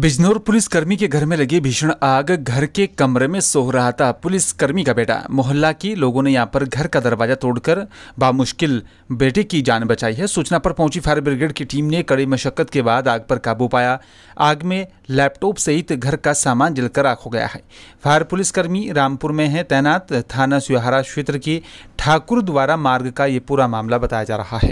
बिजनौर पुलिसकर्मी के घर में लगी भीषण आग घर के कमरे में सो रहा था पुलिसकर्मी का बेटा मोहल्ला की लोगों ने यहाँ पर घर का दरवाजा तोड़कर बामुश्किल बेटे की जान बचाई है सूचना पर पहुंची फायर ब्रिगेड की टीम ने कड़ी मशक्कत के बाद आग पर काबू पाया आग में लैपटॉप सहित घर का सामान जलकर राख हो गया है फायर पुलिसकर्मी रामपुर में है तैनात थाना सुहारा क्षेत्र के ठाकुर द्वारा मार्ग का ये पूरा मामला बताया जा रहा है